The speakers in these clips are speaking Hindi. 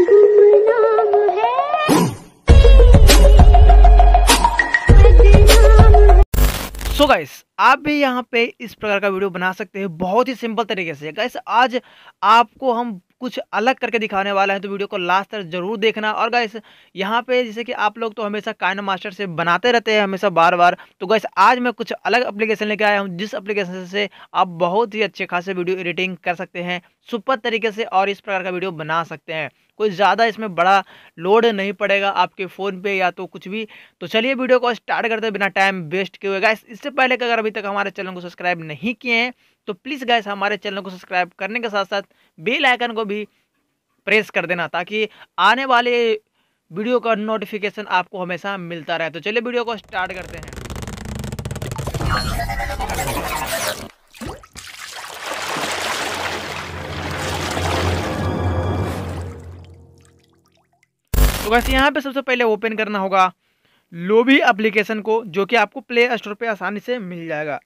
सो so गाइस आप भी यहाँ पे इस प्रकार का वीडियो बना सकते हैं बहुत ही सिंपल तरीके से गाइस आज आपको हम कुछ अलग करके दिखाने वाला है तो वीडियो को लास्ट तक जरूर देखना और गैस यहाँ पे जैसे कि आप लोग तो हमेशा काइन मास्टर से बनाते रहते हैं हमेशा बार बार तो गैस आज मैं कुछ अलग अप्लीकेशन लेके आया हूँ जिस अप्लीकेशन से आप बहुत ही अच्छे खासे वीडियो एडिटिंग कर सकते हैं सुपर तरीके से और इस प्रकार का वीडियो बना सकते हैं कोई ज़्यादा इसमें बड़ा लोड नहीं पड़ेगा आपके फ़ोन पे या तो कुछ भी तो चलिए वीडियो को स्टार्ट करते हैं बिना टाइम वेस्ट किए हुए गैस इससे पहले कि अगर अभी तक हमारे चैनल को सब्सक्राइब नहीं किए हैं तो प्लीज़ गैस हमारे चैनल को सब्सक्राइब करने के साथ साथ बेल आइकन को भी प्रेस कर देना ताकि आने वाले वीडियो का नोटिफिकेशन आपको हमेशा मिलता रहे तो चलिए वीडियो को स्टार्ट करते हैं तो वैसे यहाँ पे सबसे पहले ओपन करना होगा लोबी एप्लीकेशन को जो कि आपको प्ले स्टोर पे आसानी से मिल जाएगा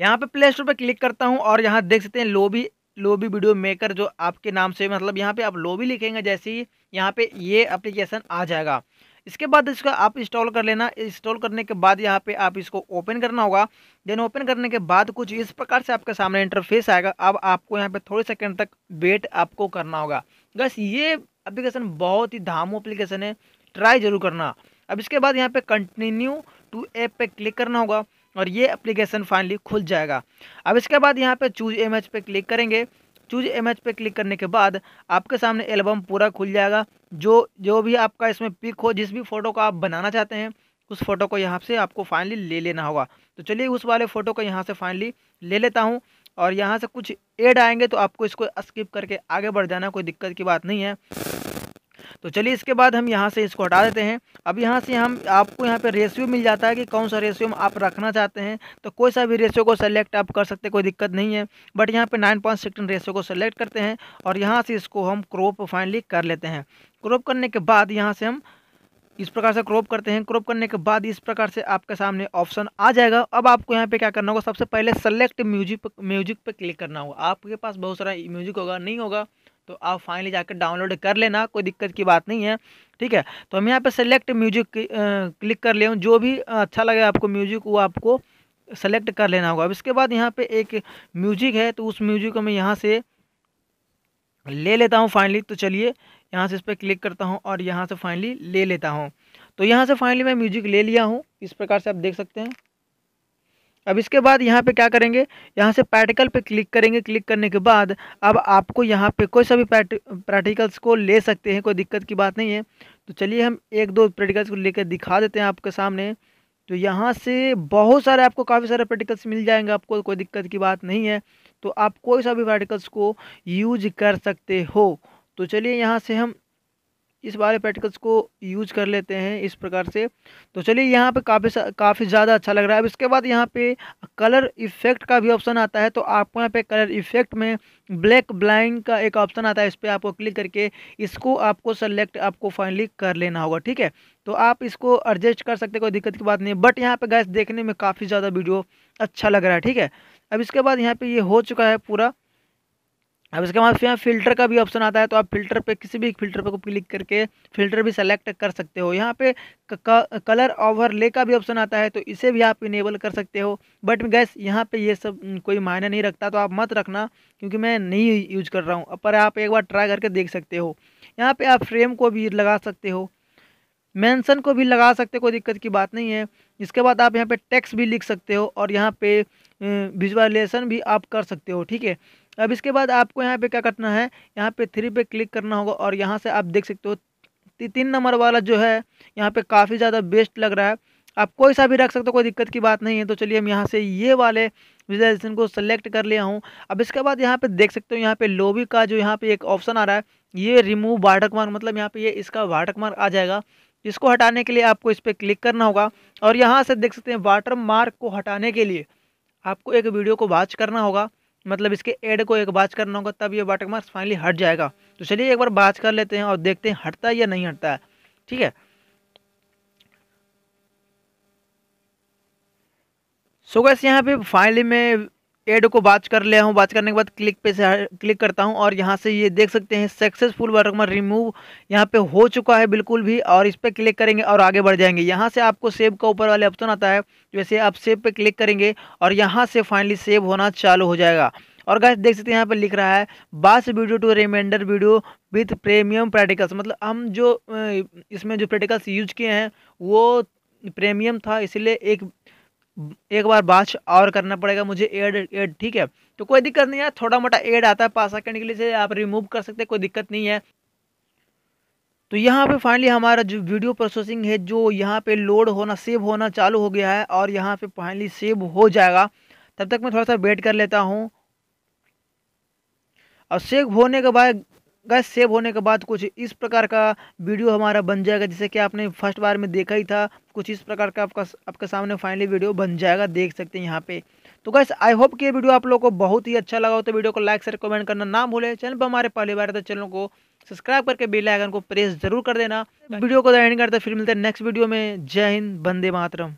यहाँ पे प्ले स्टोर पर क्लिक करता हूँ और यहाँ देख सकते हैं लोबी लोबी वीडियो मेकर जो आपके नाम से मतलब यहाँ पे आप लोबी लिखेंगे जैसे ही यहाँ पे ये एप्लीकेशन आ जाएगा इसके बाद इसका आप इंस्टॉल कर लेना इंस्टॉल करने के बाद यहाँ पे आप इसको ओपन करना होगा देन ओपन करने के बाद कुछ इस प्रकार से आपके सामने इंटरफेस आएगा अब आपको यहाँ पे थोड़े सेकंड तक वेट आपको करना होगा बस ये एप्लीकेशन बहुत ही धामू एप्लीकेशन है ट्राई जरूर करना अब इसके बाद यहाँ पे कंटिन्यू टू ऐप पे क्लिक करना होगा और ये एप्लीकेशन फाइनली खुल जाएगा अब इसके बाद यहाँ पे चूज इमेज पे क्लिक करेंगे चूज इमेज पे क्लिक करने के बाद आपके सामने एल्बम पूरा खुल जाएगा जो जो भी आपका इसमें पिक हो जिस भी फ़ोटो को आप बनाना चाहते हैं उस फ़ोटो को यहाँ से आपको फाइनली ले लेना होगा तो चलिए उस वाले फ़ोटो को यहाँ से फाइनली ले लेता हूँ और यहाँ से कुछ एड आएंगे तो आपको इसको स्किप करके आगे बढ़ जाना कोई दिक्कत की बात नहीं है तो चलिए इसके बाद हम यहाँ से इसको हटा देते हैं अब यहाँ से हम आपको यहाँ पे रेशियो मिल जाता है कि कौन सा रेशियो हम आप रखना चाहते हैं तो कोई सा भी रेशियो को सेलेक्ट आप कर सकते कोई दिक्कत नहीं है बट यहाँ पे नाइन पॉइंट सिक्सटीन रेशियो को सेलेक्ट करते हैं और यहाँ से इसको हम क्रॉप फाइनली कर लेते हैं क्रॉप करने के बाद यहाँ से हम इस प्रकार से क्रॉप करते हैं क्रॉप करने के बाद इस प्रकार से आपके सामने ऑप्शन आ जाएगा अब आपको यहाँ पे क्या करना होगा सबसे पहले सेलेक्ट म्यूजिक म्यूजिक पे क्लिक करना होगा आपके पास बहुत सारा म्यूजिक होगा नहीं होगा तो आप फाइनली जाकर डाउनलोड कर लेना कोई दिक्कत की बात नहीं है ठीक है तो हम यहाँ पर सेलेक्ट म्यूजिक क्लिक कर ले जो भी अच्छा लगे आपको म्यूजिक वो आपको सेलेक्ट कर लेना होगा अब इसके बाद यहाँ पर एक म्यूजिक है तो उस म्यूजिक को मैं यहाँ से ले लेता हूँ फाइनली तो चलिए यहाँ से इस पर क्लिक करता हूँ और यहाँ से फाइनली ले लेता हूँ तो यहाँ से फाइनली मैं म्यूजिक ले लिया हूँ इस प्रकार से आप देख सकते हैं अब इसके बाद यहाँ पे क्या करेंगे यहाँ से पार्टिकल पे क्लिक करेंगे क्लिक करने के बाद अब आपको यहाँ पे कोई सभी प्रैक्टिकल्स को ले सकते हैं कोई दिक्कत की बात नहीं है तो चलिए हम एक दो प्रैक्टिकल्स को लेकर दिखा देते हैं आपके सामने तो यहाँ से बहुत सारे आपको काफ़ी सारे प्रैक्टिकल्स मिल जाएंगे आपको कोई दिक्कत की बात नहीं है तो आप कोई सा भी पार्टिकल्स को यूज कर सकते हो तो चलिए यहाँ से हम इस वाले पार्टिकल्स को यूज कर लेते हैं इस प्रकार से तो चलिए यहाँ पे काफ़ी काफ़ी ज़्यादा अच्छा लग रहा है अब इसके बाद यहाँ पे कलर इफेक्ट का भी ऑप्शन आता है तो आपको यहाँ पे कलर इफेक्ट में ब्लैक ब्लाइंड का एक ऑप्शन आता है इस पर आपको क्लिक करके इसको आपको सेलेक्ट आपको फाइनली कर लेना होगा ठीक है तो आप इसको एडजस्ट कर सकते कोई दिक्कत की बात नहीं बट यहाँ पे गैस देखने में काफ़ी ज़्यादा वीडियो अच्छा लग रहा है ठीक है अब इसके बाद यहाँ पे ये हो चुका है पूरा अब इसके बाद फिर यहाँ फिल्टर का भी ऑप्शन आता है तो आप फिल्टर पे किसी भी फिल्टर पे को क्लिक करके फिल्टर भी सेलेक्ट कर सकते हो यहाँ पे कलर ओवरले का भी ऑप्शन आता है तो इसे भी आप इनेबल कर सकते हो बट गैस यहाँ पे ये सब कोई मायने नहीं रखता तो आप मत रखना क्योंकि मैं नहीं यूज कर रहा हूँ पर आप एक बार ट्राई करके देख सकते हो यहाँ पर आप फ्रेम को भी लगा सकते हो मेंशन को भी लगा सकते कोई दिक्कत की बात नहीं है इसके बाद आप यहाँ पे टेक्स्ट भी लिख सकते हो और यहाँ पे विजुअलाइजेशन भी आप कर सकते हो ठीक है अब इसके बाद आपको यहाँ पे क्या करना है यहाँ पे थ्री पे क्लिक करना होगा और यहाँ से आप देख सकते हो ती, तीन नंबर वाला जो है यहाँ पे काफ़ी ज़्यादा बेस्ट लग रहा है आप कोई सा भी रख सकते हो कोई दिक्कत की बात नहीं है तो चलिए हम यहाँ से ये वाले विजुअलाइजेशन को सेलेक्ट कर लिया हूँ अब इसके बाद यहाँ पे देख सकते हो यहाँ पे लोबी का जो यहाँ पे एक ऑप्शन आ रहा है ये रिमूव वाटक मार्क मतलब यहाँ पे ये इसका वाटक मार्क आ जाएगा इसको हटाने के लिए आपको इस पर क्लिक करना होगा और यहाँ से देख सकते हैं वाटर मार्क को हटाने के लिए आपको एक वीडियो को वाच करना होगा मतलब इसके एड को एक वाच करना होगा तब ये वाटर मार्क फाइनली हट जाएगा तो चलिए एक बार वाच कर लेते हैं और देखते हैं हटता है या नहीं हटता है ठीक है सो so गैस यहाँ पे फाइनली में एड को वाच कर लिया हूँ वाच करने के बाद क्लिक पे से क्लिक करता हूँ और यहाँ से ये देख सकते हैं सक्सेसफुल वर्कमर रिमूव यहाँ पे हो चुका है बिल्कुल भी और इस पर क्लिक करेंगे और आगे बढ़ जाएंगे यहाँ से आपको सेव का ऊपर वाले ऑप्शन आता है जैसे आप सेव पे क्लिक करेंगे और यहाँ से फाइनली सेव होना चालू हो जाएगा और गैस देख सकते हैं यहाँ पर लिख रहा है बास video to reminder video with premium practicals मतलब हम जो इसमें जो प्रैक्टिकल्स यूज किए हैं वो प्रीमियम था इसलिए एक एक बार बाच और करना पड़ेगा मुझे एड एड ठीक है तो कोई दिक्कत नहीं है थोड़ा मोटा एड आता है पास सेकंड के लिए आप रिमूव कर सकते कोई दिक्कत नहीं है तो यहाँ पे फाइनली हमारा जो वीडियो प्रोसेसिंग है जो यहाँ पे लोड होना सेव होना चालू हो गया है और यहाँ पे फाइनली सेव हो जाएगा तब तक मैं थोड़ा सा वेट कर लेता हूँ और सेव होने के बाद गैस सेव होने के बाद कुछ इस प्रकार का वीडियो हमारा बन जाएगा जैसे कि आपने फर्स्ट बार में देखा ही था कुछ इस प्रकार का आपका आपके सामने फाइनली वीडियो बन जाएगा देख सकते हैं यहाँ पे तो गैस आई होप कि ये वीडियो आप लोगों को बहुत ही अच्छा लगा हो तो वीडियो को लाइक शेयर कमेंट करना ना भूले चैनल पर हमारे पहली बार चैनल तो को सब्सक्राइब करके बेल आइकन को प्रेस जरूर कर देना वीडियो को एंड करते फिर मिलते हैं नेक्स्ट वीडियो में जय हिंद बंदे मातरम